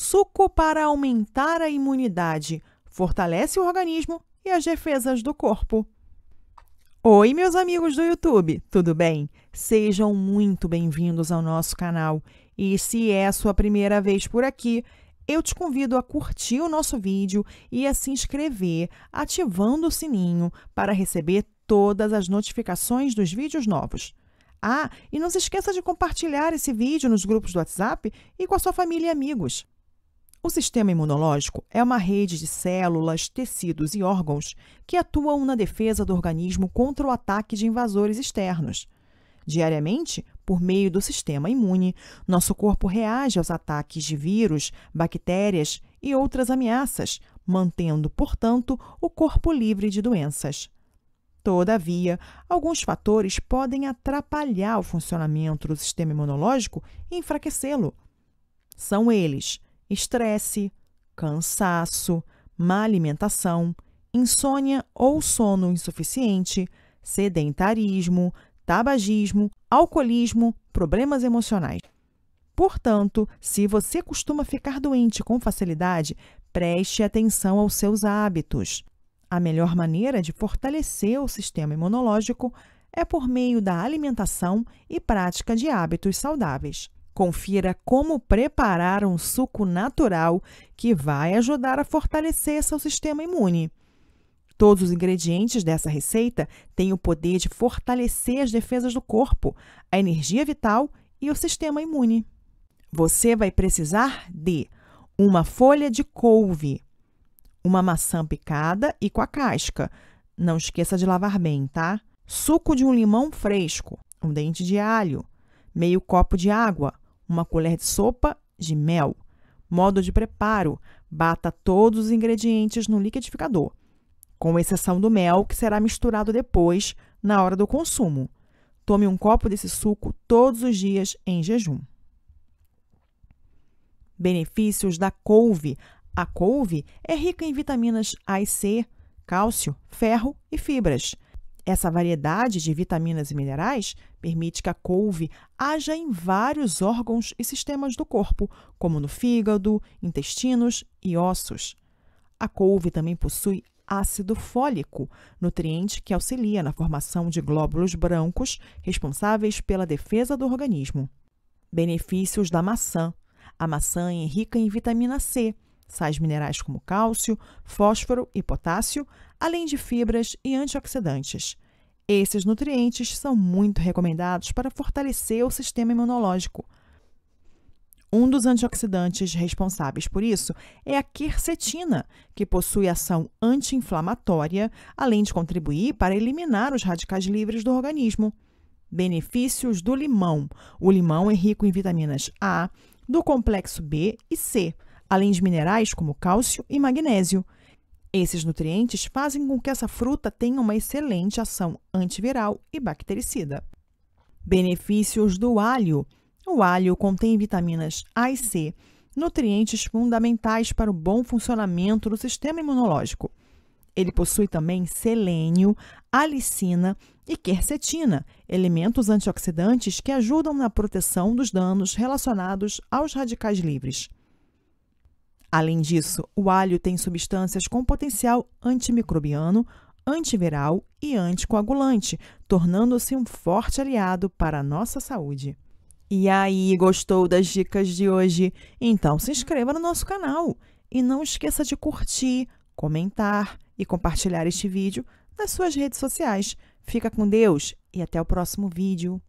Suco para aumentar a imunidade, fortalece o organismo e as defesas do corpo. Oi, meus amigos do YouTube, tudo bem? Sejam muito bem-vindos ao nosso canal. E se é a sua primeira vez por aqui, eu te convido a curtir o nosso vídeo e a se inscrever, ativando o sininho para receber todas as notificações dos vídeos novos. Ah, e não se esqueça de compartilhar esse vídeo nos grupos do WhatsApp e com a sua família e amigos. O sistema imunológico é uma rede de células, tecidos e órgãos que atuam na defesa do organismo contra o ataque de invasores externos. Diariamente, por meio do sistema imune, nosso corpo reage aos ataques de vírus, bactérias e outras ameaças, mantendo, portanto, o corpo livre de doenças. Todavia, alguns fatores podem atrapalhar o funcionamento do sistema imunológico e enfraquecê-lo. São eles estresse, cansaço, má alimentação, insônia ou sono insuficiente, sedentarismo, tabagismo, alcoolismo, problemas emocionais. Portanto, se você costuma ficar doente com facilidade, preste atenção aos seus hábitos. A melhor maneira de fortalecer o sistema imunológico é por meio da alimentação e prática de hábitos saudáveis. Confira como preparar um suco natural que vai ajudar a fortalecer seu sistema imune. Todos os ingredientes dessa receita têm o poder de fortalecer as defesas do corpo, a energia vital e o sistema imune. Você vai precisar de uma folha de couve, uma maçã picada e com a casca. Não esqueça de lavar bem, tá? Suco de um limão fresco, um dente de alho, meio copo de água, uma colher de sopa de mel. Modo de preparo: bata todos os ingredientes no liquidificador, com exceção do mel, que será misturado depois, na hora do consumo. Tome um copo desse suco todos os dias em jejum. Benefícios da couve: a couve é rica em vitaminas A e C, cálcio, ferro e fibras. Essa variedade de vitaminas e minerais permite que a couve haja em vários órgãos e sistemas do corpo, como no fígado, intestinos e ossos. A couve também possui ácido fólico, nutriente que auxilia na formação de glóbulos brancos responsáveis pela defesa do organismo. Benefícios da maçã: a maçã é rica em vitamina C sais minerais como cálcio, fósforo e potássio, além de fibras e antioxidantes. Esses nutrientes são muito recomendados para fortalecer o sistema imunológico. Um dos antioxidantes responsáveis por isso é a quercetina, que possui ação anti-inflamatória, além de contribuir para eliminar os radicais livres do organismo. Benefícios do limão: o limão é rico em vitaminas A, do complexo B e C além de minerais como cálcio e magnésio. Esses nutrientes fazem com que essa fruta tenha uma excelente ação antiviral e bactericida. Benefícios do alho: o alho contém vitaminas A e C, nutrientes fundamentais para o bom funcionamento do sistema imunológico. Ele possui também selênio, alicina e quercetina, elementos antioxidantes que ajudam na proteção dos danos relacionados aos radicais livres. Além disso, o alho tem substâncias com potencial antimicrobiano, antiviral e anticoagulante, tornando-se um forte aliado para a nossa saúde. E aí, gostou das dicas de hoje? Então se inscreva no nosso canal e não esqueça de curtir, comentar e compartilhar este vídeo nas suas redes sociais. Fica com Deus e até o próximo vídeo.